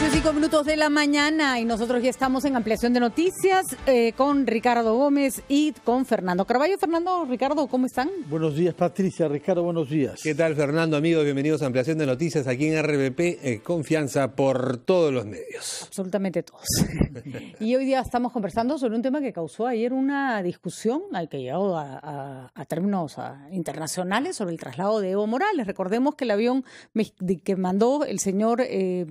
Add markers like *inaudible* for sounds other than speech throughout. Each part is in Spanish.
8 minutos de la mañana y nosotros ya estamos en ampliación de noticias eh, con Ricardo Gómez y con Fernando Carballo. Fernando, Ricardo, ¿cómo están? Buenos días, Patricia. Ricardo, buenos días. ¿Qué tal, Fernando, amigos? Bienvenidos a Ampliación de Noticias aquí en RBP. Eh, confianza por todos los medios. Absolutamente todos. *laughs* y hoy día estamos conversando sobre un tema que causó ayer una discusión al que llegó a, a, términos internacionales sobre el traslado de Evo Morales. Recordemos que el avión que mandó el señor... Eh,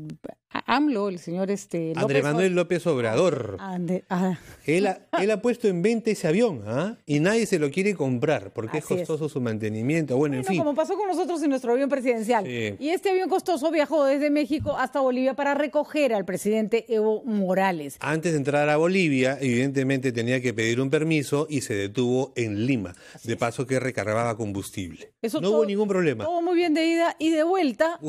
AMLO, el señor este, López Manuel López Obrador. Ah. él, ha, puesto en venta ese avión ¿ah? y nadie se lo quiere comprar porque es costoso su mantenimiento. Bueno, fin. Como pasó con nosotros en nuestro avión presidencial. Y este avión costoso viajó desde México hasta Bolivia para recoger al presidente Evo Morales. Antes de entrar a Bolivia, evidentemente tenía que pedir un permiso y se detuvo en Lima. de paso que recargaba combustible. no hubo ningún problema. Todo muy bien de ida y de vuelta.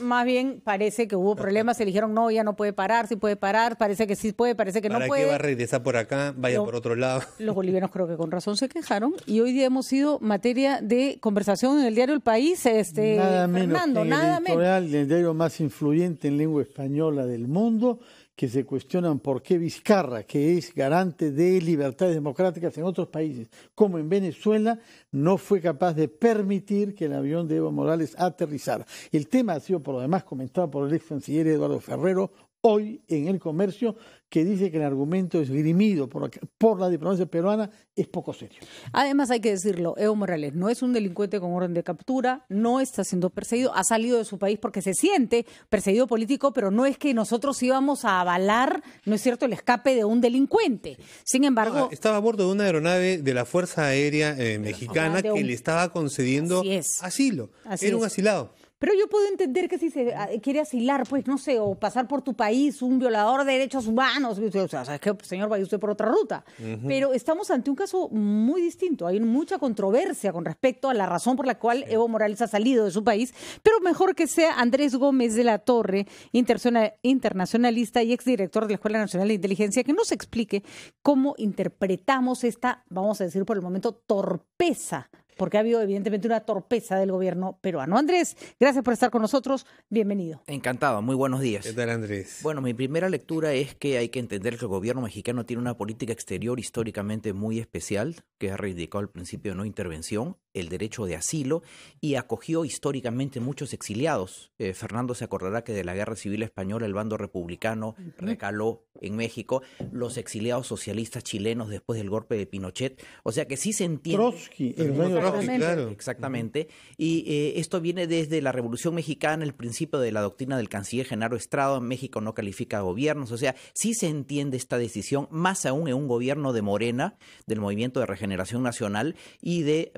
Más bien parece que hubo problemas. El dijeron, no, ya no puede parar, sí puede parar, parece que sí puede, parece que no puede. que va a regresar por acá, vaya por otro lado. *laughs* Los bolivianos creo que con razón se quejaron y hoy día hemos sido materia de conversación en el diario El País, este, nada Fernando, menos nada el menos. diario más influyente en lengua española del mundo que se cuestionan por qué Vizcarra, que es garante de libertades democráticas en otros países, como en Venezuela, no fue capaz de permitir que el avión de Evo Morales aterrizara. El tema ha sido, por lo demás, comentado por el ex canciller Eduardo Ferrero hoy en el comercio que dice que el argumento esgrimido por, por la diplomacia peruana es poco serio. Además hay que decirlo, Evo Morales no es un delincuente con orden de captura, no está siendo perseguido, ha salido de su país porque se siente perseguido político, pero no es que nosotros íbamos a avalar, no es cierto, el escape de un delincuente. Sin embargo... estaba a bordo de una aeronave de la Fuerza Aérea eh, Mexicana que le estaba concediendo asilo. Era un asilado. Pero yo puedo entender que si se ah, quiere asilar, pues no sé, o pasar por tu país un violador de derechos humanos, o sea, ¿sabes señor? Vaya usted por otra ruta. Pero estamos ante un caso muy distinto. Hay mucha controversia con respecto a la razón por la cual Evo Morales ha salido de su país, pero mejor que sea Andrés Gómez de la Torre, internacionalista y exdirector de la Escuela Nacional de Inteligencia, que nos explique cómo interpretamos esta, vamos a decir por el momento, torpeza porque ha habido evidentemente una torpeza del gobierno peruano. Andrés, gracias por estar con nosotros. Bienvenido. Encantado, muy buenos días. ¿Qué tal, Andrés? Bueno, mi primera lectura es que hay que entender que el gobierno mexicano tiene una política exterior históricamente muy especial, que ha reivindicado el principio de no intervención el derecho de asilo y acogió históricamente muchos exiliados. Eh, Fernando se acordará que de la Guerra Civil Española el bando republicano recaló en México los exiliados socialistas chilenos después del golpe de Pinochet. O sea que sí se entiende. Trotsky, el Exactamente. claro. Exactamente. Y eh, esto viene desde la Revolución Mexicana, el principio de la doctrina del canciller Genaro Estrada, México no califica gobiernos. O sea, sí se entiende esta decisión, más aún en un gobierno de Morena, del Movimiento de Regeneración Nacional y de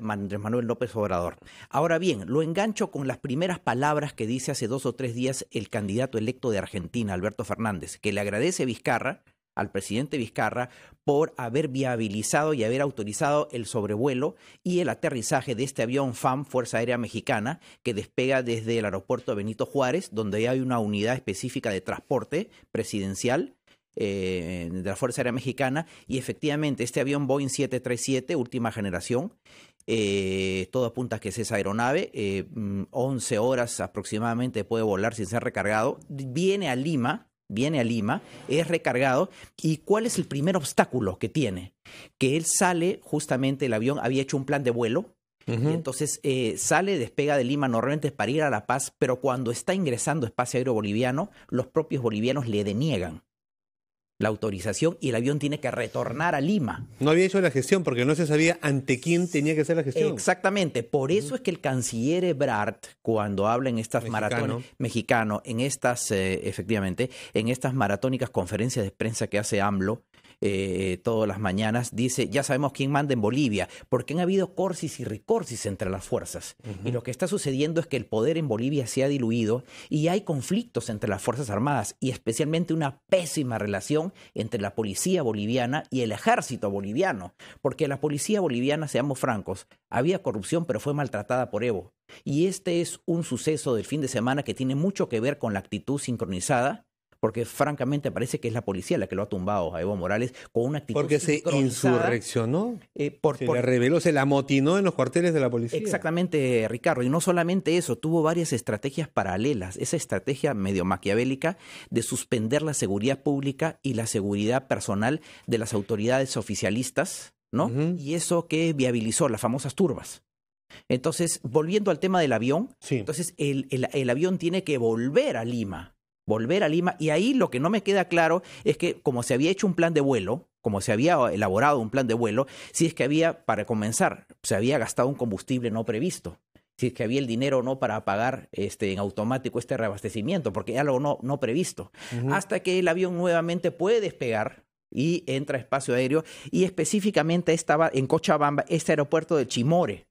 Manuel López Obrador. Ahora bien, lo engancho con las primeras palabras que dice hace dos o tres días el candidato electo de Argentina, Alberto Fernández, que le agradece Vizcarra, al presidente Vizcarra, por haber viabilizado y haber autorizado el sobrevuelo y el aterrizaje de este avión FAM, Fuerza Aérea Mexicana, que despega desde el aeropuerto Benito Juárez, donde hay una unidad específica de transporte presidencial eh, de la Fuerza Aérea Mexicana y efectivamente este avión Boeing 737, última generación, eh, todo apunta a que es esa aeronave. 11 eh, mm, horas aproximadamente puede volar sin ser recargado. Viene a Lima, viene a Lima, es recargado. ¿Y cuál es el primer obstáculo que tiene? Que él sale, justamente el avión había hecho un plan de vuelo. y entonces eh, sale, despega de Lima normalmente para ir a La Paz, pero cuando está ingresando espacio aéreo boliviano, los propios bolivianos le deniegan la autorización y el avión tiene que retornar a Lima. No había hecho la gestión porque no se sabía ante quién tenía que hacer la gestión. Exactamente, por eso es que el canciller Ebrard, cuando habla en estas mexicano, en estas, eh, efectivamente, en estas maratónicas conferencias de prensa que hace AMLO, eh, todas las mañanas, dice, ya sabemos quién manda en Bolivia, porque han habido corsis y recorsis entre las fuerzas. Y lo que está sucediendo es que el poder en Bolivia se ha diluido y hay conflictos entre las Fuerzas Armadas y especialmente una pésima relación entre la policía boliviana y el ejército boliviano, porque la policía boliviana, seamos francos, había corrupción pero fue maltratada por Evo. Y este es un suceso del fin de semana que tiene mucho que ver con la actitud sincronizada porque francamente parece que es la policía la que lo ha tumbado a Evo Morales con una actitud. Porque se insurreccionó. Eh, por, se le reveló, se la amotinó en los cuarteles de la policía. Exactamente, Ricardo. Y no solamente eso, tuvo varias estrategias paralelas. Esa estrategia medio maquiavélica de suspender la seguridad pública y la seguridad personal de las autoridades oficialistas, ¿no? Y eso que viabilizó las famosas turbas. Entonces, volviendo al tema del avión, entonces el, el avión tiene que volver a Lima volver a Lima. Y ahí lo que no me queda claro es que como se había hecho un plan de vuelo, como se había elaborado un plan de vuelo, si es que había, para comenzar, se había gastado un combustible no previsto si es que había el dinero o no para pagar este, en automático este reabastecimiento, porque era algo no, no previsto. Hasta que el avión nuevamente puede despegar y entra a espacio aéreo, y específicamente estaba en Cochabamba, este aeropuerto de Chimore.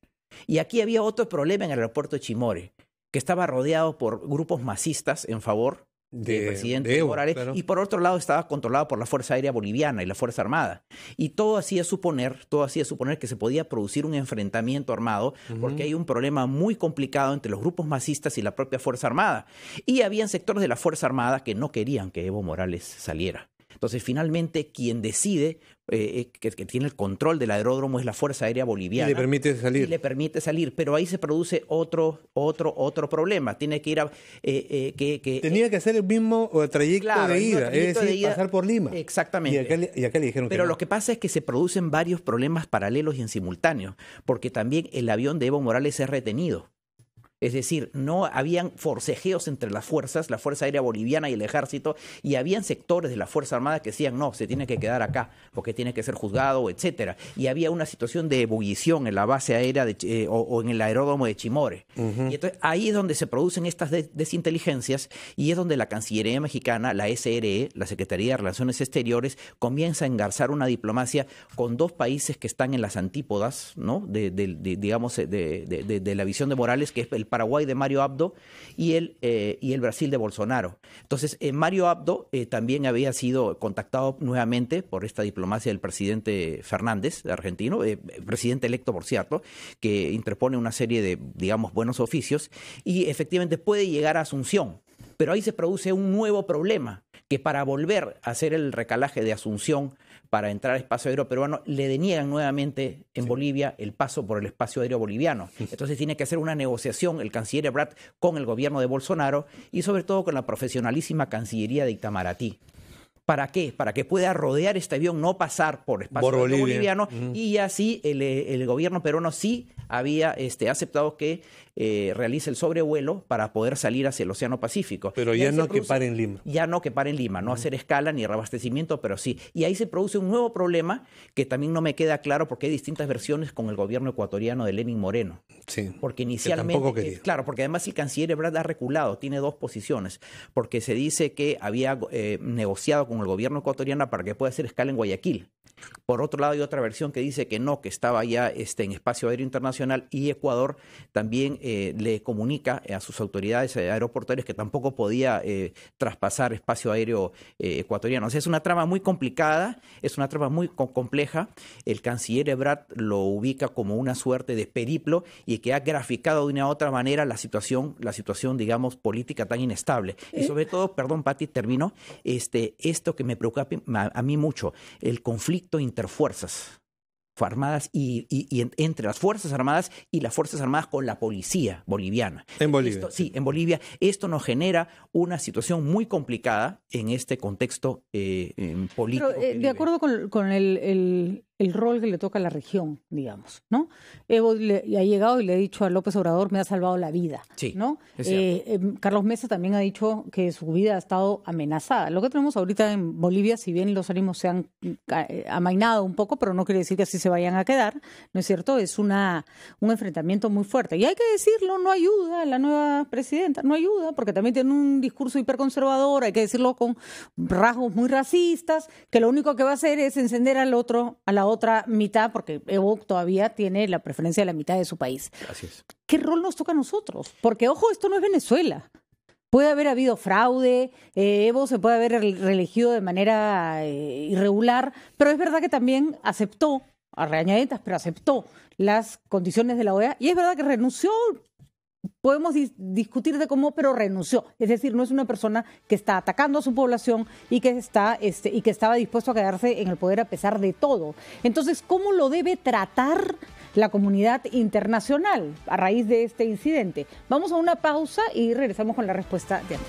Y aquí había otro problema en el aeropuerto de Chimore, que estaba rodeado por grupos masistas en favor de, Evo, Morales, y por otro lado estaba controlado por la Fuerza Aérea Boliviana y la Fuerza Armada. Y todo hacía suponer, todo hacía suponer que se podía producir un enfrentamiento armado, porque hay un problema muy complicado entre los grupos masistas y la propia Fuerza Armada. Y habían sectores de la Fuerza Armada que no querían que Evo Morales saliera. Entonces, finalmente, quien decide, eh, eh que, tiene el control del aeródromo, es la Fuerza Aérea Boliviana. Y le permite salir. Y le permite salir, pero ahí se produce otro, otro, otro problema. Tiene que ir a... Eh, eh, que, Tenía que hacer el mismo trayecto de ida, es decir, pasar por Lima. Exactamente. Y acá, le, dijeron Pero lo que pasa es que se producen varios problemas paralelos y en simultáneo, porque también el avión de Evo Morales es retenido es decir, no habían forcejeos entre las fuerzas, la Fuerza Aérea Boliviana y el Ejército, y habían sectores de la Fuerza Armada que decían, no, se tiene que quedar acá, porque tiene que ser juzgado, etcétera. Y había una situación de ebullición en la base aérea de, eh, o, en el aeródromo de Chimore. Y entonces ahí es donde se producen estas desinteligencias y es donde la Cancillería Mexicana, la SRE, la Secretaría de Relaciones Exteriores, comienza a engarzar una diplomacia con dos países que están en las antípodas, ¿no? digamos, de la visión de Morales, que es el Paraguay de Mario Abdo y el, eh, y el Brasil de Bolsonaro. Entonces, eh, Mario Abdo eh, también había sido contactado nuevamente por esta diplomacia del presidente Fernández, de argentino, presidente electo, por cierto, que interpone una serie de, digamos, buenos oficios y efectivamente puede llegar a Asunción. Pero ahí se produce un nuevo problema, que para volver a hacer el recalaje de Asunción para entrar al espacio aéreo peruano, le deniegan nuevamente en Bolivia el paso por el espacio aéreo boliviano. Entonces tiene que hacer una negociación el canciller Ebrat con el gobierno de Bolsonaro y sobre todo con la profesionalísima Cancillería de Itamaraty. ¿Para qué? Para que pueda rodear este avión, no pasar por espacio boliviano. Y así el, eh, el, gobierno peruano sí había este, aceptado que eh, realice el sobrevuelo para poder salir hacia el Océano Pacífico. Pero ya no que pare en Lima. Ya no que pare en Lima, no hacer escala ni reabastecimiento, pero sí. Y ahí se produce un nuevo problema que también no me queda claro porque hay distintas versiones con el gobierno ecuatoriano de Lenin Moreno. Sí. Porque inicialmente. Eh, claro, porque además el canciller Ebrard ha reculado, tiene dos posiciones. Porque se dice que había negociado con el gobierno ecuatoriano para que pueda hacer escala en Guayaquil. Por otro lado, hay otra versión que dice que no, que estaba ya este, en espacio aéreo internacional y Ecuador también eh, le comunica a sus autoridades aeroportuarias que tampoco podía eh, traspasar espacio aéreo eh, ecuatoriano. O sea, es una trama muy complicada, es una trama muy compleja. El canciller Ebrard lo ubica como una suerte de periplo y que ha graficado de una u otra manera la situación, la situación, digamos, política tan inestable. Y sobre todo, perdón, Pati, termino, este que me preocupa a mí mucho, el conflicto entre fuerzas armadas y, entre las Fuerzas Armadas y las Fuerzas Armadas con la policía boliviana. En Bolivia. sí, en Bolivia. Esto nos genera una situación muy complicada en este contexto eh, político. Eh, de acuerdo con, el, el rol que le toca a la región, digamos, ¿no? Evo ha llegado y le ha dicho a López Obrador, me ha salvado la vida, ¿no? Eh, em, Carlos Mesa también ha dicho que su vida ha estado amenazada. Lo que tenemos ahorita en Bolivia, si bien los ánimos se han eh, amainado un poco, pero no quiere decir que así se vayan a quedar, ¿no es cierto? Es una, un enfrentamiento muy fuerte. Y hay que decirlo, no ayuda a la nueva presidenta, no ayuda, porque también tiene un discurso hiperconservador, hay que decirlo con rasgos muy racistas, que lo único que va a hacer es encender al otro, a la otra mitad, porque Evo todavía tiene la preferencia de la mitad de su país. Gracias. ¿Qué rol nos toca a nosotros? Porque, ojo, esto no es Venezuela. Puede haber habido fraude, eh, Evo se puede haber reelegido de manera eh, irregular, pero es verdad que también aceptó, a reañaditas, pero aceptó las condiciones de la OEA y es verdad que renunció podemos discutir de cómo, pero renunció. Es decir, no es una persona que está atacando a su población y que, está, este, y que estaba dispuesto a quedarse en el poder a pesar de todo. Entonces, ¿cómo lo debe tratar la comunidad internacional a raíz de este incidente? Vamos a una pausa y regresamos con la respuesta de Andrés.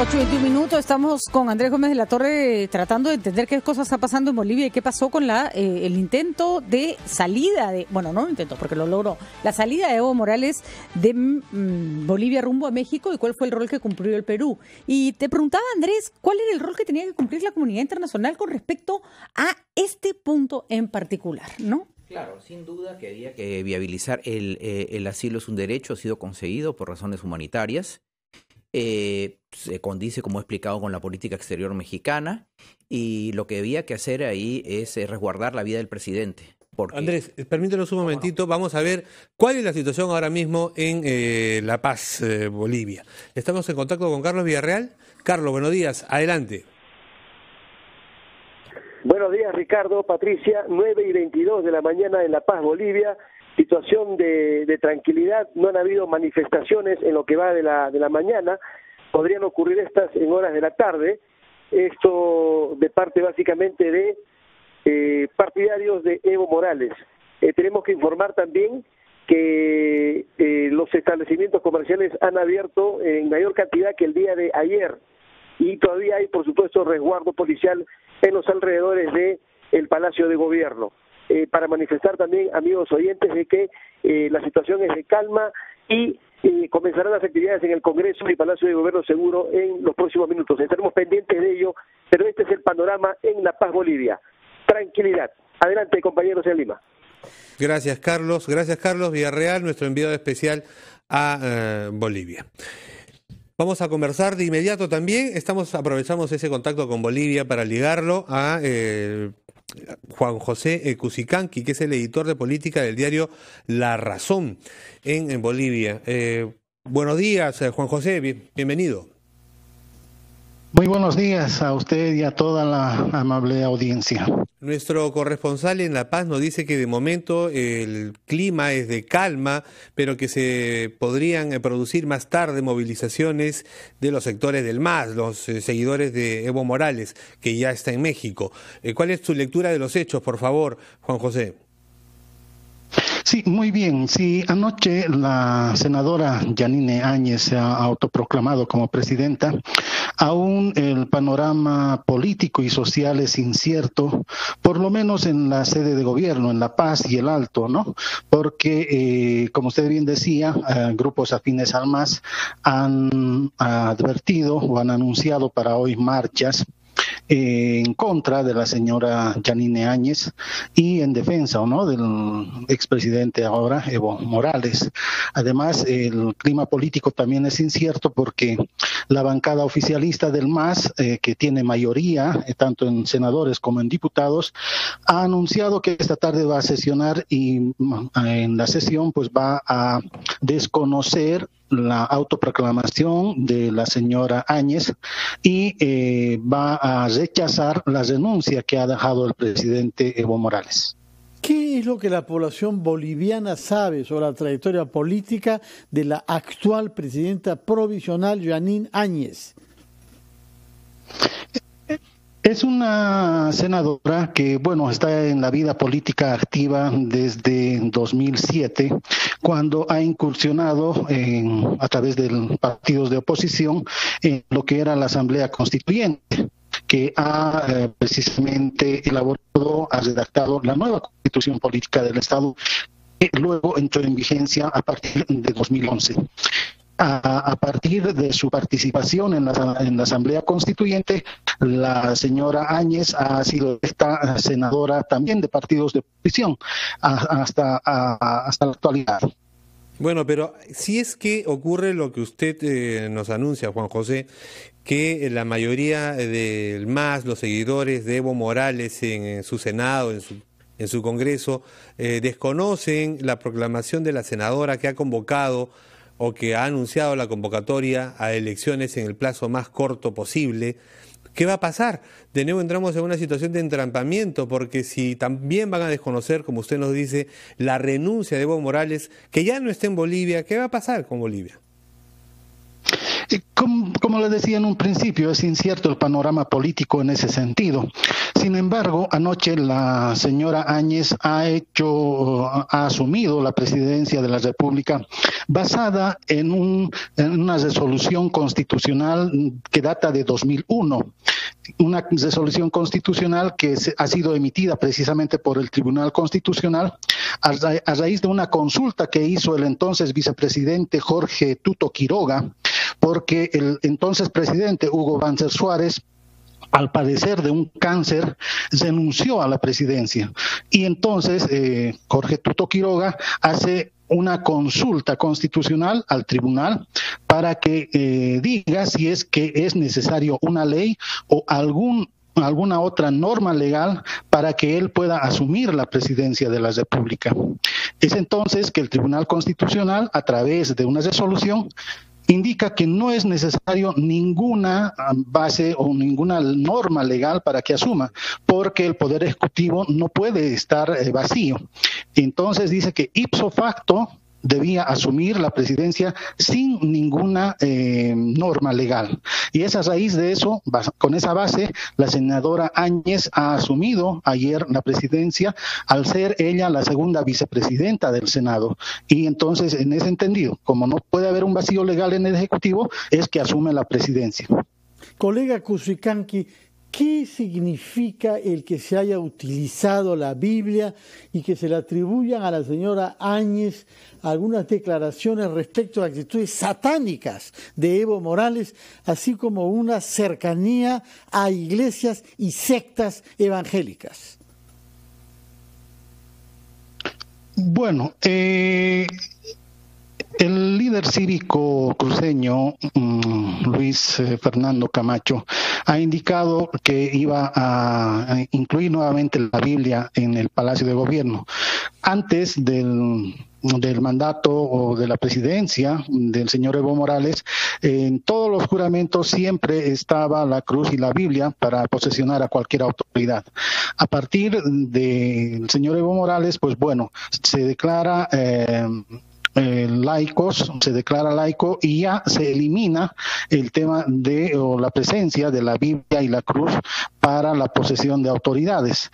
8 21 minutos, estamos con Andrés Gómez de la Torre eh, tratando de entender qué cosas está pasando en Bolivia y qué pasó con la, eh, el intento de salida de, bueno, no intento porque lo logró, la salida de Evo Morales de mm, mm, Bolivia rumbo a México y cuál fue el rol que cumplió el Perú. Y te preguntaba, Andrés, ¿cuál era el rol que tenía que cumplir la comunidad internacional con respecto a este punto en particular, no? Claro, sin duda que había que viabilizar el, eh, el asilo es un derecho, ha sido conseguido por razones humanitarias eh, se condice, como he explicado, con la política exterior mexicana y lo que había que hacer ahí es eh, resguardar la vida del presidente. Andrés, eh, permítanos un momentito, vamos a ver cuál es la situación ahora mismo en eh, La Paz, Bolivia. Estamos en contacto con Carlos Villarreal. Carlos, buenos días, adelante. Buenos días, Ricardo, Patricia, 9 y 22 de la mañana en La Paz, Bolivia situación de, tranquilidad, no han habido manifestaciones en lo que va de la, de la mañana, podrían ocurrir estas en horas de la tarde, esto de parte básicamente de eh, partidarios de Evo Morales. Eh, tenemos que informar también que eh, los establecimientos comerciales han abierto en mayor cantidad que el día de ayer y todavía hay, por supuesto, resguardo policial en los alrededores de el Palacio de Gobierno. Eh, para manifestar también, amigos oyentes, de que eh, la situación es de calma y eh, comenzarán las actividades en el Congreso y Palacio de Gobierno seguro en los próximos minutos. Estaremos pendientes de ello, pero este es el panorama en La Paz, Bolivia. Tranquilidad. Adelante, compañeros de Lima. Gracias, Carlos. Gracias, Carlos Villarreal, nuestro enviado especial a Bolivia. Vamos a conversar de inmediato también. Estamos, aprovechamos ese contacto con Bolivia para ligarlo a Juan José Cusicanqui, que es el editor de política del diario La Razón en, Bolivia. Eh, buenos días, eh, Juan José, bienvenido. Muy buenos días a usted y a toda la amable audiencia. Nuestro corresponsal en La Paz nos dice que de momento el clima es de calma, pero que se podrían eh, producir más tarde movilizaciones de los sectores del MAS, los eh, seguidores de Evo Morales, que ya está en México. Eh, ¿Cuál es su lectura de los hechos, por favor, Juan José? Sí, muy bien. Sí, anoche la senadora Janine Áñez se ha autoproclamado como presidenta, aún el panorama político y social es incierto, por lo menos en la sede de gobierno, en La Paz y el Alto, ¿no? Porque, eh, como usted bien decía, eh, grupos afines al MAS han advertido o han anunciado para hoy marchas en contra de la señora Janine Áñez y en defensa ¿no? del expresidente ahora, Evo Morales. Además, el clima político también es incierto porque la bancada oficialista del MAS, eh, que tiene mayoría eh, tanto en senadores como en diputados, ha anunciado que esta tarde va a sesionar y mm, en la sesión pues va a desconocer la autoproclamación de la señora Áñez y eh, va a rechazar la renuncia que ha dejado el presidente Evo Morales. ¿Qué es lo que la población boliviana sabe sobre la trayectoria política de la actual presidenta provisional Janine Áñez? Es una senadora que, bueno, está en la vida política activa desde 2007, cuando ha incursionado a través de partidos de oposición en lo que era la Asamblea Constituyente que ha eh, precisamente elaborado, ha redactado la nueva constitución política del Estado, que luego entró en vigencia a partir de 2011 a, partir de su participación en la, Asamblea Constituyente, la señora Áñez ha sido esta eh, senadora también de partidos de oposición hasta, hasta la actualidad. Bueno, pero si es que ocurre lo que usted eh, nos anuncia, Juan José, que la mayoría del MAS, los seguidores de Evo Morales en, su Senado, en su, en su Congreso, eh, desconocen la proclamación de la senadora que ha convocado o que ha anunciado la convocatoria a elecciones en el plazo más corto posible ¿Qué va a pasar? De nuevo entramos en una situación de entrampamiento, porque si también van a desconocer, como usted nos dice, la renuncia de Evo Morales, que ya no está en Bolivia, ¿qué va a pasar con Bolivia? Como, le decía en un principio, es incierto el panorama político en ese sentido. Sin embargo, anoche la señora Áñez ha hecho, ha asumido la presidencia de la República basada en, una resolución constitucional que data de 2001 una resolución constitucional que ha sido emitida precisamente por el Tribunal Constitucional a, raíz de una consulta que hizo el entonces vicepresidente Jorge Tuto Quiroga porque el entonces presidente Hugo Banzer Suárez al padecer de un cáncer, renunció a la presidencia. Y entonces eh, Jorge Tuto Quiroga hace una consulta constitucional al tribunal para que eh, diga si es que es necesario una ley o algún alguna otra norma legal para que él pueda asumir la presidencia de la República. Es entonces que el Tribunal Constitucional, a través de una resolución, indica que no es necesario ninguna ah, base o ninguna norma legal para que asuma, porque el Poder Ejecutivo no puede estar eh, vacío. Entonces dice que ipso facto debía asumir la presidencia sin ninguna eh, norma legal. Y es a raíz de eso, con esa base, la senadora Áñez ha asumido ayer la presidencia al ser ella la segunda vicepresidenta del Senado. Y entonces, en ese entendido, como no puede haber un vacío legal en el Ejecutivo, es que asume la presidencia. Colega ¿Qué significa el que se haya utilizado la Biblia y que se le atribuyan a la señora Áñez algunas declaraciones respecto a actitudes satánicas de Evo Morales, así como una cercanía a iglesias y sectas evangélicas? Bueno, eh, el líder cívico cruceño, mm, Luis eh, Fernando Camacho, ha indicado que iba a incluir nuevamente la Biblia en el Palacio de Gobierno. Antes del mandato o de la presidencia del señor Evo Morales, en todos los juramentos siempre estaba la cruz y la Biblia para posesionar a cualquier autoridad. A partir del señor Evo Morales, pues bueno, se declara eh, eh, laicos, se declara laico y ya se elimina el tema de o la presencia de la Biblia y la cruz para la posesión de autoridades.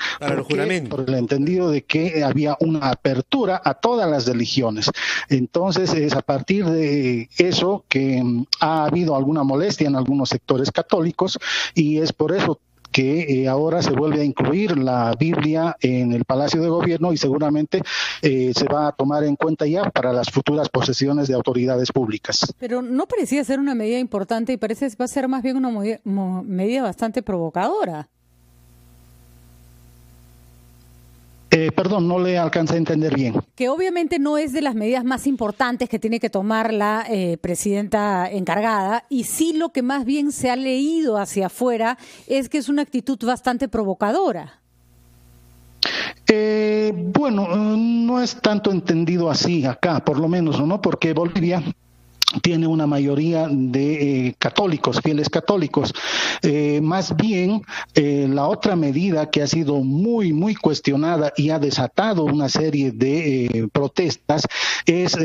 juramento. Por el entendido de que había una apertura a todas las religiones. Entonces es a partir de eso que mm, ha habido alguna molestia en algunos sectores católicos y es por eso que eh, ahora se vuelve a incluir la Biblia en el Palacio de Gobierno y seguramente eh, se va a tomar en cuenta ya para las futuras posesiones de autoridades públicas. Pero no parecía ser una medida importante y parece que va a ser más bien una medida bastante provocadora. Eh, perdón, no le alcanza a entender bien. Que obviamente no es de las medidas más importantes que tiene que tomar la eh, presidenta encargada, y sí lo que más bien se ha leído hacia afuera es que es una actitud bastante provocadora. Eh, bueno, no es tanto entendido así acá, por lo menos, ¿no? Porque Bolivia tiene una mayoría de eh, católicos, fieles católicos. Eh, más bien, eh, la otra medida que ha sido muy, muy cuestionada y ha desatado una serie de protestas es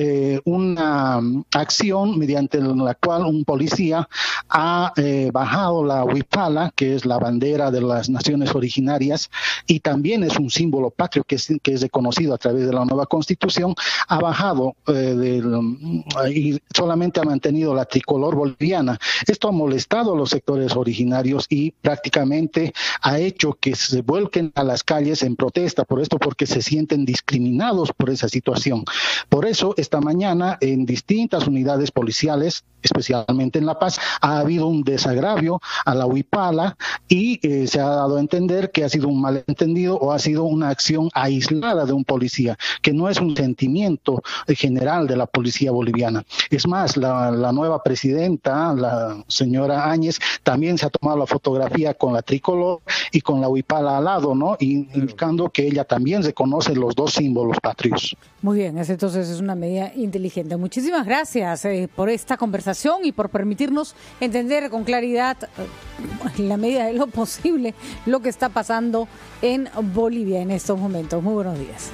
una mm, acción mediante la cual un policía ha bajado la huipala, que es la bandera de las naciones originarias y también es un símbolo patrio que es, reconocido a través de la nueva constitución, ha bajado mm, y solamente ha mantenido la tricolor boliviana. Esto ha molestado a los sectores originarios y prácticamente ha hecho que se vuelquen a las calles en protesta por esto, porque se sienten discriminados por esa situación. Por eso, esta mañana en distintas unidades policiales, especialmente en La Paz, ha habido un desagravio a la WIPALA y eh, se ha dado a entender que ha sido un malentendido o ha sido una acción aislada de un policía, que no es un sentimiento eh, general de la policía boliviana. Es más, la, nueva presidenta, la señora Áñez, también se ha tomado la fotografía con la tricolor y con la huipala al lado, ¿no? Indicando que ella también reconoce los dos símbolos patrios. Muy bien, entonces es una medida inteligente. Muchísimas gracias eh, por esta conversación y por permitirnos entender con claridad, eh, en la medida de lo posible, lo que está pasando en Bolivia en estos momentos. Muy buenos días.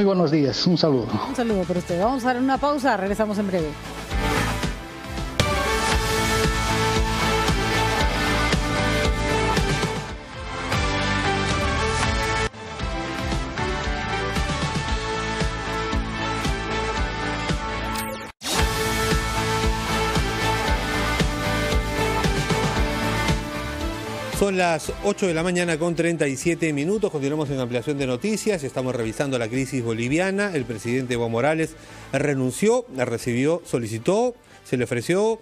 Muy buenos días, un saludo. Un saludo para usted. Vamos a dar una pausa, regresamos en breve. las 8 de la mañana con 37 minutos. Continuamos en ampliación de noticias. Estamos revisando la crisis boliviana. El presidente Evo Morales renunció, recibió, solicitó, se le ofreció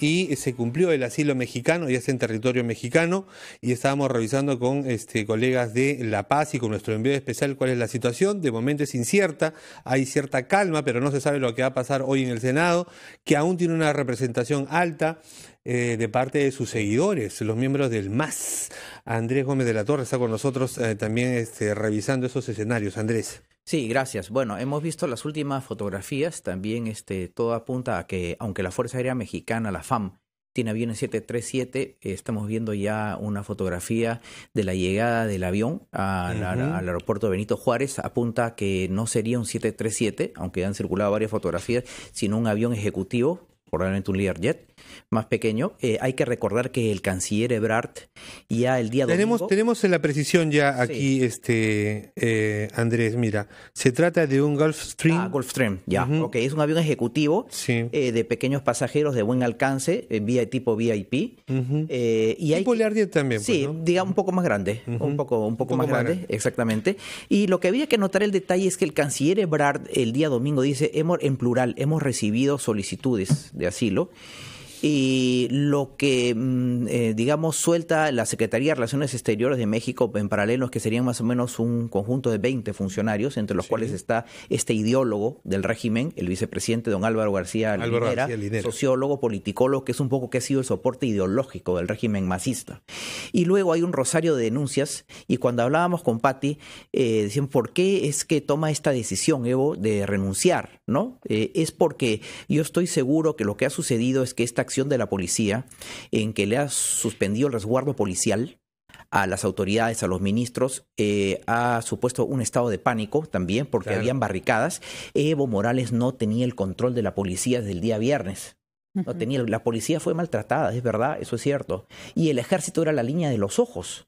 y se cumplió el asilo mexicano, ya está en territorio mexicano, y estábamos revisando con este, colegas de La Paz y con nuestro envío especial cuál es la situación. De momento es incierta, hay cierta calma, pero no se sabe lo que va a pasar hoy en el Senado, que aún tiene una representación alta eh, de parte de sus seguidores, los miembros del MAS. Andrés Gómez de la Torre está con nosotros eh, también este, revisando esos escenarios. Andrés. Sí, gracias. Bueno, hemos visto las últimas fotografías, también este, todo apunta a que aunque la Fuerza Aérea Mexicana, la FAM, tiene aviones 737, estamos viendo ya una fotografía de la llegada del avión al, aeropuerto de Benito Juárez, apunta que no sería un 737, aunque han circulado varias fotografías, sino un avión ejecutivo, probablemente un Learjet, más pequeño. Eh, hay que recordar que el canciller Ebrard ya el día domingo... Tenemos, tenemos la precisión ya aquí, este eh, Andrés, mira, se trata de un Gulfstream. Ah, Gulfstream, ya, ok, es un avión ejecutivo eh, de pequeños pasajeros de buen alcance, vía, tipo VIP. y hay, también. Pues, sí, diga un poco más grande, un, poco, un, poco, más, grande, exactamente. Y lo que había que notar el detalle es que el canciller Ebrard el día domingo dice, hemos, en plural, hemos recibido solicitudes de asilo y eh, lo que, mm, eh, digamos, suelta la Secretaría de Relaciones Exteriores de México en paralelo, es que serían más o menos un conjunto de 20 funcionarios, entre los cuales está este ideólogo del régimen, el vicepresidente don Álvaro García, sociólogo, politicólogo, que es un poco que ha sido el soporte ideológico del régimen masista. Y luego hay un rosario de denuncias, y cuando hablábamos con Patti, eh, decían, ¿por qué es que toma esta decisión, Evo, de renunciar? ¿no? Eh, es porque yo estoy seguro que lo que ha sucedido es que esta de la policía en que le ha suspendido el resguardo policial a las autoridades, a los ministros, eh, ha supuesto un estado de pánico también porque habían barricadas. Evo Morales no tenía el control de la policía desde el día viernes. No tenía, la policía fue maltratada, es verdad, eso es cierto. Y el ejército era la línea de los ojos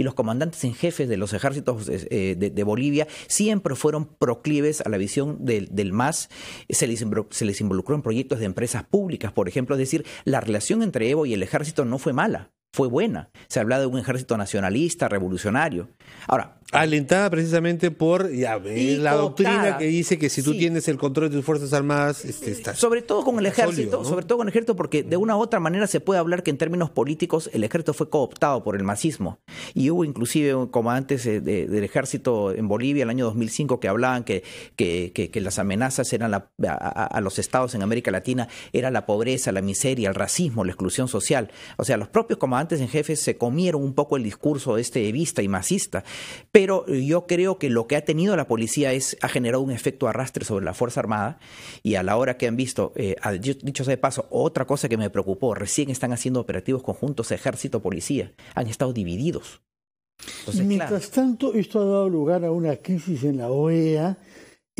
y los comandantes en jefes de los ejércitos eh, de, Bolivia siempre fueron proclives a la visión del, MAS. Se les, se les involucró en proyectos de empresas públicas, por ejemplo. Es decir, la relación entre Evo y el ejército no fue mala fue buena. Se habla de un ejército nacionalista, revolucionario. Ahora. Alentada precisamente por la doctrina que dice que si tú tienes el control de tus Fuerzas Armadas, este, eh, estás. Sobre todo con el ejército, sobre todo con el ejército, porque de una u otra manera se puede hablar que en términos políticos el ejército fue cooptado por el masismo Y hubo inclusive comandantes eh, de, del ejército en Bolivia el año 2005 que hablaban que, que, las amenazas eran a, a los estados en América Latina, era la pobreza, la miseria, el racismo, la exclusión social. O sea, los propios comandantes antes en jefe se comieron un poco el discurso de este vista y masista, pero yo creo que lo que ha tenido la policía es, ha generado un efecto arrastre sobre la Fuerza Armada y a la hora que han visto, eh, dicho sea de paso, otra cosa que me preocupó, recién están haciendo operativos conjuntos ejército-policía, han estado divididos. Mientras tanto, esto ha dado lugar a una crisis en la OEA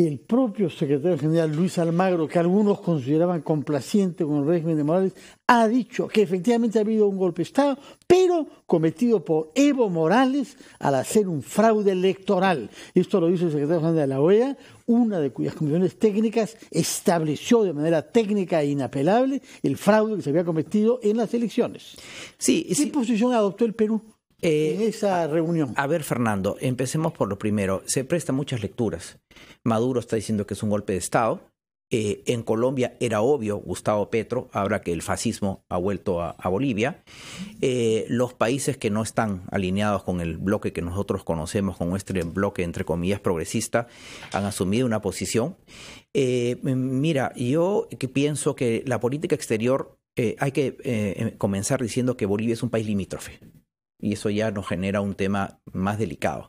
el propio secretario general Luis Almagro, que algunos consideraban complaciente con el régimen de Morales, ha dicho que efectivamente ha habido un golpe de Estado, pero cometido por Evo Morales al hacer un fraude electoral. Esto lo dice el secretario general de la OEA, una de cuyas comisiones técnicas estableció de manera técnica e inapelable el fraude que se había cometido en las elecciones. Sí, ¿Qué posición adoptó el Perú? Eh, en esa reunión. A ver, Fernando, empecemos por lo primero. Se prestan muchas lecturas. Maduro está diciendo que es un golpe de Estado. Eh, en Colombia era obvio Gustavo Petro, ahora que el fascismo ha vuelto a, Bolivia. Eh, los países que no están alineados con el bloque que nosotros conocemos, con nuestro bloque entre comillas progresista, han asumido una posición. Eh, mira, yo que pienso que la política exterior hay que comenzar diciendo que Bolivia es un país limítrofe y eso ya nos genera un tema más delicado.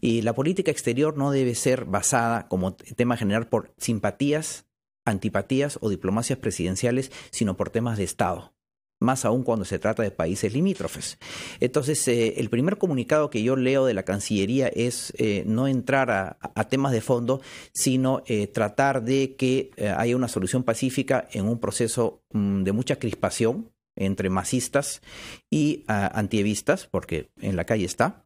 Y la política exterior no debe ser basada como tema general por simpatías, antipatías o diplomacias presidenciales, sino por temas de Estado más aún cuando se trata de países limítrofes. Entonces, eh, el primer comunicado que yo leo de la Cancillería es eh, no entrar a, temas de fondo, sino eh, tratar de que haya una solución pacífica en un proceso mm, de mucha crispación, entre masistas y ah, antievistas, porque en la calle está.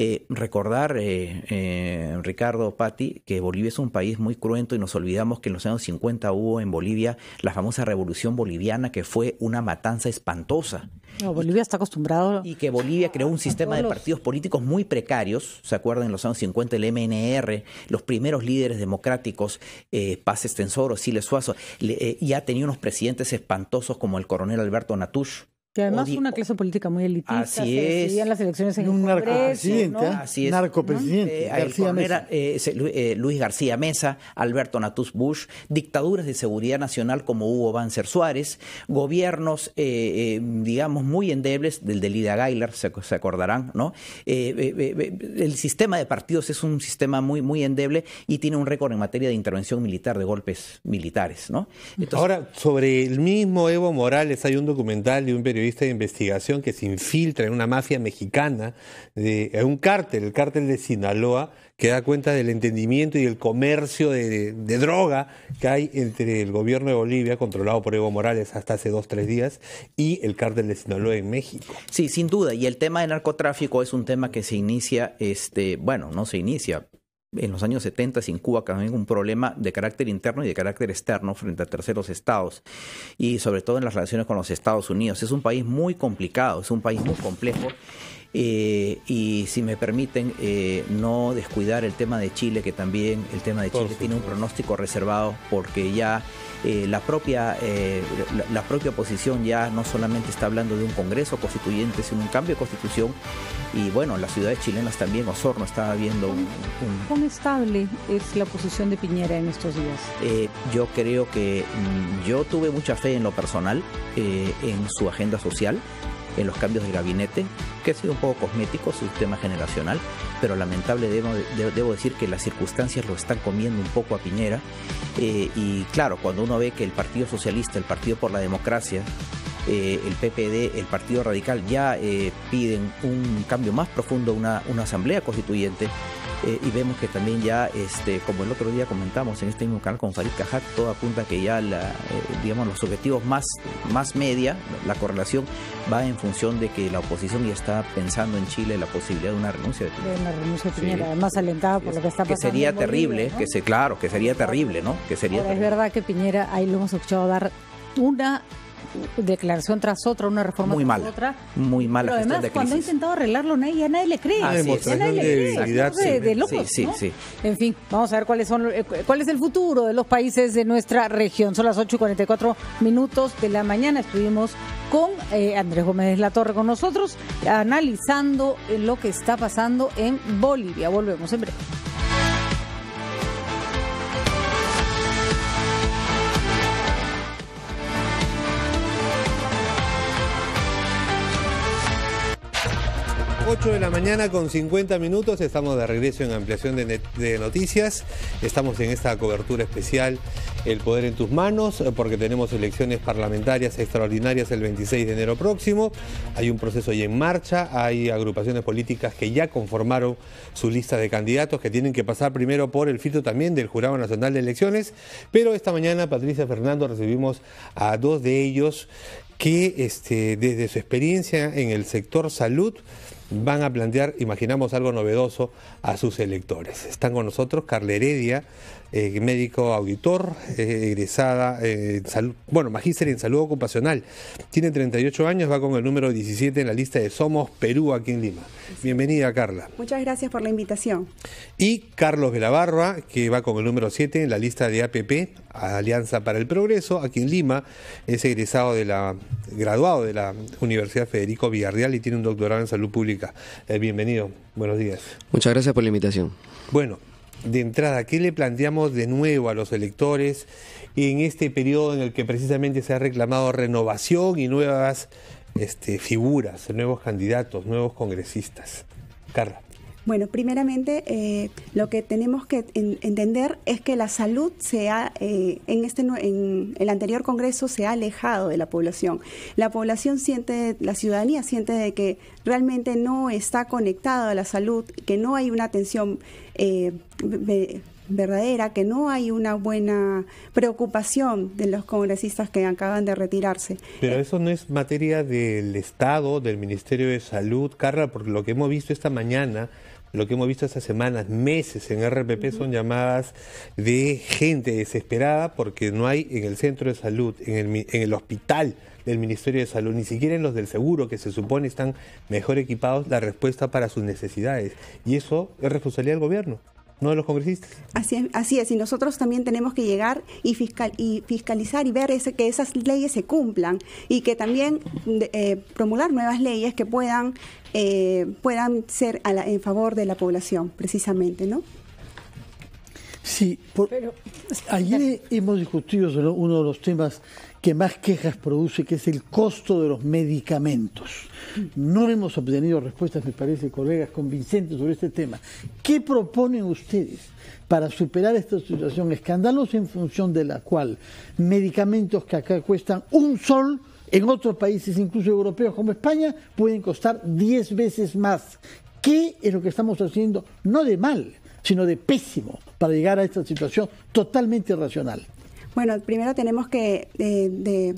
Eh, recordar, eh, eh, Ricardo, Patti, que Bolivia es un país muy cruento y nos olvidamos que en los años 50 hubo en Bolivia la famosa revolución boliviana que fue una matanza espantosa. Bolivia está acostumbrado. Y que Bolivia creó un sistema de partidos políticos muy precarios. ¿Se acuerdan? En los años 50 el MNR, los primeros líderes democráticos, eh, Paz Estensoro, Siles Suazo, ya tenía unos presidentes espantosos como el coronel Alberto Natush, que además fue una clase política muy elitista. Así es. las elecciones en un narcopresidente. ¿no? ¿eh? Así es. Eh, eh, Luis García Mesa, Alberto Natus Bush, dictaduras de seguridad nacional como Hugo Banzer Suárez, gobiernos, digamos, muy endebles, del de Lida Gailer, se, acordarán, ¿no? el sistema de partidos es un sistema muy, muy endeble y tiene un récord en materia de intervención militar, de golpes militares, ¿no? Ahora, sobre el mismo Evo Morales hay un documental de un periodista periodista de investigación que se infiltra en una mafia mexicana, de, en un cártel, el cártel de Sinaloa, que da cuenta del entendimiento y el comercio de, droga que hay entre el gobierno de Bolivia, controlado por Evo Morales hasta hace dos, tres días, y el cártel de Sinaloa en México. Sí, sin duda. Y el tema de narcotráfico es un tema que se inicia, este, bueno, no se inicia, en los años 70 sin Cuba también un problema de carácter interno y de carácter externo frente a terceros estados y sobre todo en las relaciones con los Estados Unidos. Es un país muy complicado, es un país muy complejo eh, y si me permiten, eh, no descuidar el tema de Chile, que también el tema de Chile tiene un pronóstico reservado porque ya eh, la, propia, la, propia oposición ya no solamente está hablando de un Congreso constituyente, sino un cambio de constitución. Y bueno, las ciudades chilenas también, Osorno estaba viendo un... un... estable es la oposición de Piñera en estos días? yo creo que mm, yo tuve mucha fe en lo personal, en su agenda social en los cambios de gabinete, que ha sido un poco cosmético su tema generacional, pero lamentable debo, decir que las circunstancias lo están comiendo un poco a Piñera. Eh, y claro, cuando uno ve que el Partido Socialista, el Partido por la Democracia, eh, el PPD, el Partido Radical, ya eh, piden un cambio más profundo, una, una asamblea constituyente, eh, y vemos que también ya, este, como el otro día comentamos en este mismo canal con Farid Cajat, todo apunta que ya la, eh, digamos, los objetivos más, más media, la correlación va en función de que la oposición ya está pensando en Chile la posibilidad de una renuncia de Piñera. una renuncia de Piñera, además alentada por lo que está pasando. Que sería terrible, que se, claro, que sería terrible, ¿no? Que sería Es verdad que Piñera, ahí lo hemos escuchado dar una declaración tras otra, una reforma muy tras otra. Muy mala. Pero además, cuando ha intentado arreglarlo, nadie, nadie le cree. En fin, vamos a ver cuáles son, eh, cuál es el futuro de los países de nuestra región. Son las 8 y 44 minutos de la mañana. Estuvimos con eh, Andrés Gómez La Torre con nosotros, analizando lo que está pasando en Bolivia. Volvemos en breve. 8 de la mañana con 50 minutos, estamos de regreso en ampliación de, noticias, estamos en esta cobertura especial El Poder en tus manos, porque tenemos elecciones parlamentarias extraordinarias el 26 de enero próximo, hay un proceso ya en marcha, hay agrupaciones políticas que ya conformaron su lista de candidatos que tienen que pasar primero por el filtro también del Jurado Nacional de Elecciones, pero esta mañana Patricia Fernando recibimos a dos de ellos que este, desde su experiencia en el sector salud van a plantear, imaginamos, algo novedoso a sus electores. Están con nosotros Carla Heredia, eh, médico auditor, eh, egresada, eh, en salud, bueno, magíster en salud ocupacional. Tiene 38 años, va con el número 17 en la lista de Somos Perú aquí en Lima. Bienvenida, Carla. Muchas gracias por la invitación. Y Carlos Velabarra, que va con el número 7 en la lista de APP, Alianza para el Progreso, aquí en Lima, es egresado de la, graduado de la Universidad Federico Villarreal y tiene un doctorado en salud pública. bienvenido, buenos días. Muchas gracias por la invitación. Bueno, de entrada, ¿qué le planteamos de nuevo a los electores en este periodo en el que precisamente se ha reclamado renovación y nuevas este, figuras, nuevos candidatos, nuevos congresistas? Carla. Bueno, primeramente eh, lo que tenemos que entender es que la salud se ha, eh, en, este, en el anterior Congreso se ha alejado de la población. La población siente, la ciudadanía siente de que realmente no está conectada a la salud, que no hay una atención eh, verdadera, que no hay una buena preocupación de los congresistas que acaban de retirarse. Pero eh, eso no es materia del Estado, del Ministerio de Salud, Carla, porque lo que hemos visto esta mañana, lo que hemos visto estas semanas, meses en RPP son llamadas de gente desesperada porque no hay en el centro de salud, en el, en el hospital del Ministerio de Salud, ni siquiera en los del seguro, que se supone están mejor equipados, la respuesta para sus necesidades. Y eso es responsabilidad del gobierno no de los congresistas. Así es, así es, y nosotros también tenemos que llegar y, fiscal, y fiscalizar y ver que esas leyes se cumplan y que también eh, promulgar nuevas leyes que puedan, eh, puedan ser a en favor de la población, precisamente, ¿no? Sí, Pero, ayer hemos discutido uno de los temas que más quejas produce, que es el costo de los medicamentos. No hemos obtenido respuestas, me parece, colegas, convincentes sobre este tema. ¿Qué proponen ustedes para superar esta situación escandalosa en función de la cual medicamentos que acá cuestan un sol en otros países, incluso europeos como España, pueden costar 10 veces más? ¿Qué es lo que estamos haciendo? No de mal, sino de pésimo para llegar a esta situación totalmente irracional. Bueno, primero tenemos que eh,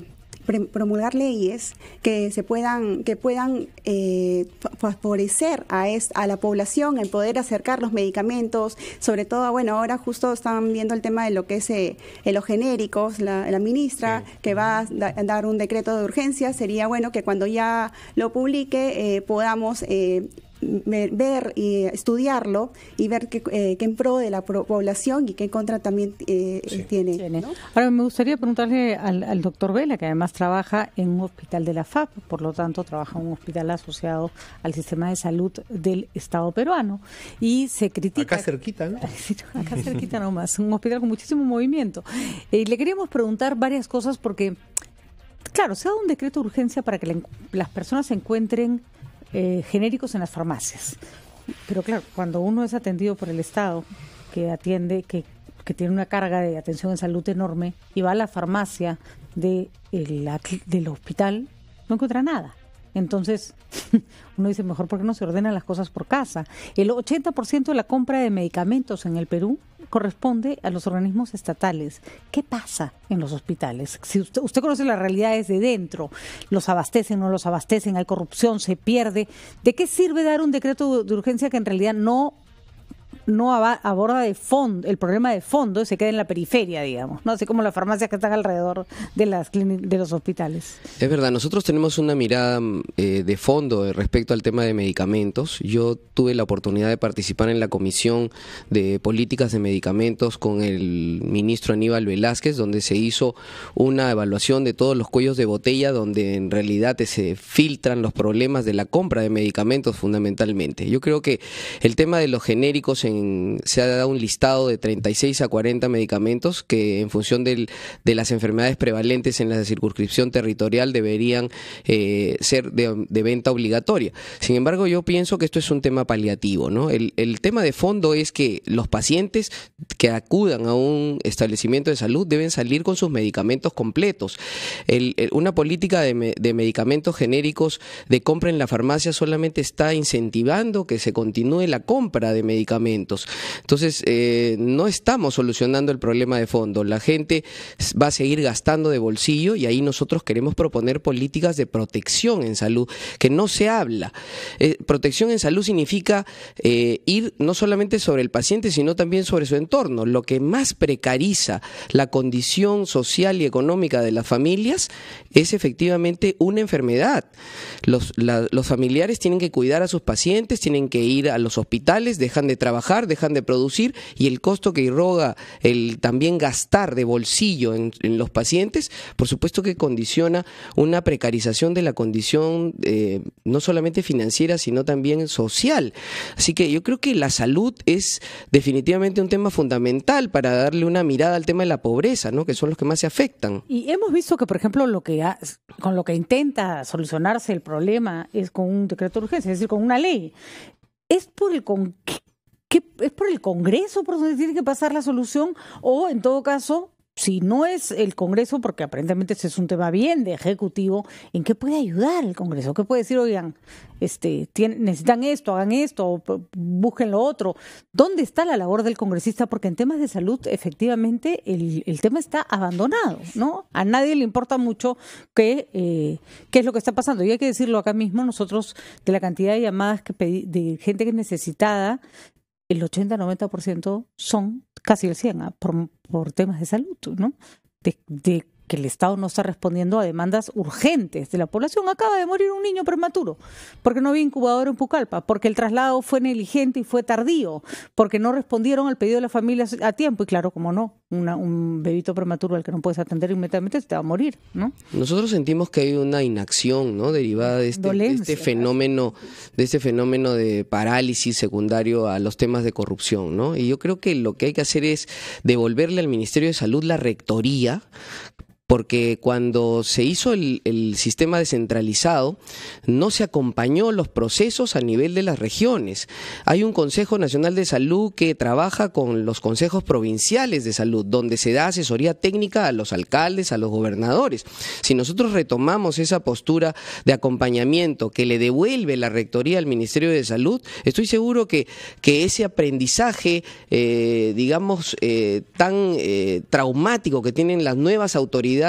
promulgar leyes que se puedan que puedan eh, favorecer a es, a la población en poder acercar los medicamentos sobre todo bueno ahora justo están viendo el tema de lo que es eh, los genéricos la, ministra que va a dar un decreto de urgencia sería bueno que cuando ya lo publique eh, podamos ver y estudiarlo y ver qué, eh, qué en pro de la población y qué en contra también eh, tiene. Ahora me gustaría preguntarle al, doctor Vela, que además trabaja en un hospital de la FAP, por lo tanto trabaja en un hospital asociado al sistema de salud del Estado peruano y se critica... Acá cerquita, ¿no? *laughs* Acá cerquita nomás, un hospital con muchísimo movimiento. y eh, le queríamos preguntar varias cosas porque... Claro, se ha dado un decreto de urgencia para que las personas se encuentren eh, genéricos en las farmacias. Pero claro, cuando uno es atendido por el Estado, que atiende, que, tiene una carga de atención en salud enorme, y va a la farmacia de, del hospital, no encuentra nada. Entonces, *laughs* uno dice, mejor porque no se ordenan las cosas por casa. El 80% de la compra de medicamentos en el Perú corresponde a los organismos estatales. ¿Qué pasa en los hospitales? Si usted, usted conoce las realidades de dentro, los abastecen, no los abastecen, hay corrupción, se pierde. ¿De qué sirve dar un decreto de urgencia que en realidad no no aborda de fondo el problema de fondo se queda en la periferia, digamos, ¿no? Así como las farmacias que están alrededor de, las de los hospitales. Es verdad, nosotros tenemos una mirada eh, de fondo eh, respecto al tema de medicamentos. Yo tuve la oportunidad de participar en la Comisión de Políticas de Medicamentos con el ministro Aníbal Velázquez, donde se hizo una evaluación de todos los cuellos de botella, donde en realidad se filtran los problemas de la compra de medicamentos fundamentalmente. Yo creo que el tema de los genéricos en se ha dado un listado de 36 a 40 medicamentos que en función de las enfermedades prevalentes en la circunscripción territorial deberían eh, ser de, venta obligatoria. Sin embargo, yo pienso que esto es un tema paliativo. El, tema de fondo es que los pacientes que acudan a un establecimiento de salud deben salir con sus medicamentos completos. una política de, medicamentos genéricos de compra en la farmacia solamente está incentivando que se continúe la compra de medicamentos entonces, eh, no estamos solucionando el problema de fondo. La gente va a seguir gastando de bolsillo y ahí nosotros queremos proponer políticas de protección en salud, que no se habla. Eh, protección en salud significa eh, ir no solamente sobre el paciente, sino también sobre su entorno. Lo que más precariza la condición social y económica de las familias es efectivamente una enfermedad. los familiares tienen que cuidar a sus pacientes, tienen que ir a los hospitales, dejan de trabajar dejan de producir y el costo que irroga el también gastar de bolsillo en, los pacientes, por supuesto que condiciona una precarización de la condición eh, no solamente financiera, sino también social. Así que yo creo que la salud es definitivamente un tema fundamental para darle una mirada al tema de la pobreza, ¿no? que son los que más se afectan. Y hemos visto que, por ejemplo, lo que con lo que intenta solucionarse el problema es con un decreto de urgencia, es decir, con una ley. ¿Es por el con ¿Es por el Congreso por donde tiene que pasar la solución? O, en todo caso, si no es el Congreso, porque aparentemente ese es un tema bien de ejecutivo, ¿en qué puede ayudar el Congreso? ¿Qué puede decir, oigan, este, necesitan esto, hagan esto, busquen lo otro? ¿Dónde está la labor del congresista? Porque en temas de salud, efectivamente, el, tema está abandonado, ¿no? A nadie le importa mucho qué, eh, qué es lo que está pasando. Y hay que decirlo acá mismo, nosotros, de la cantidad de llamadas que de gente que es necesitada, el 80-90% son casi el 100% ¿ah? por, temas de salud, ¿no? De, que el Estado no está respondiendo a demandas urgentes de la población. Acaba de morir un niño prematuro porque no había incubador en Pucallpa, porque el traslado fue negligente y fue tardío, porque no respondieron al pedido de las familias a tiempo. Y claro, como no, un bebito prematuro al que no puedes atender inmediatamente, te va a morir, ¿no? Nosotros sentimos que hay una inacción, ¿no? Derivada de este, este fenómeno, de este fenómeno de parálisis secundario a los temas de corrupción, ¿no? Y yo creo que lo que hay que hacer es devolverle al Ministerio de Salud la rectoría porque cuando se hizo el, sistema descentralizado, no se acompañó los procesos a nivel de las regiones. Hay un Consejo Nacional de Salud que trabaja con los consejos provinciales de salud, donde se da asesoría técnica a los alcaldes, a los gobernadores. Si nosotros retomamos esa postura de acompañamiento que le devuelve la rectoría al Ministerio de Salud, estoy seguro que, ese aprendizaje, eh, digamos, eh, tan eh, traumático que tienen las nuevas autoridades,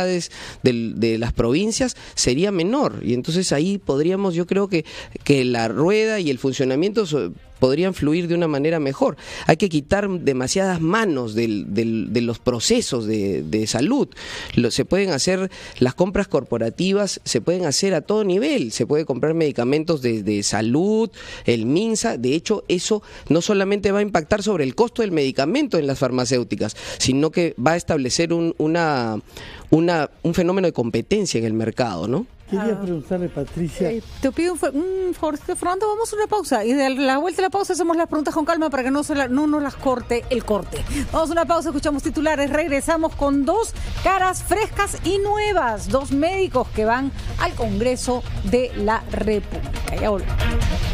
de las provincias sería menor. Y entonces ahí podríamos, yo creo que, que la rueda y el funcionamiento podrían fluir de una manera mejor. Hay que quitar demasiadas manos de los procesos de, salud. se pueden hacer las compras corporativas, se pueden hacer a todo nivel. Se puede comprar medicamentos de, salud, el MINSA. De hecho, eso no solamente va a impactar sobre el costo del medicamento en las farmacéuticas, sino que va a establecer un, una, un fenómeno de competencia en el mercado, ¿no? Quería ah. preguntarle, Patricia. Eh, te pido un, un mm, Fernando, vamos a una pausa. Y de la vuelta a la pausa hacemos las preguntas con calma para que no, no nos las corte el corte. Vamos a una pausa, escuchamos titulares, regresamos con dos caras frescas y nuevas, dos médicos que van al Congreso de la República. Ya volvemos.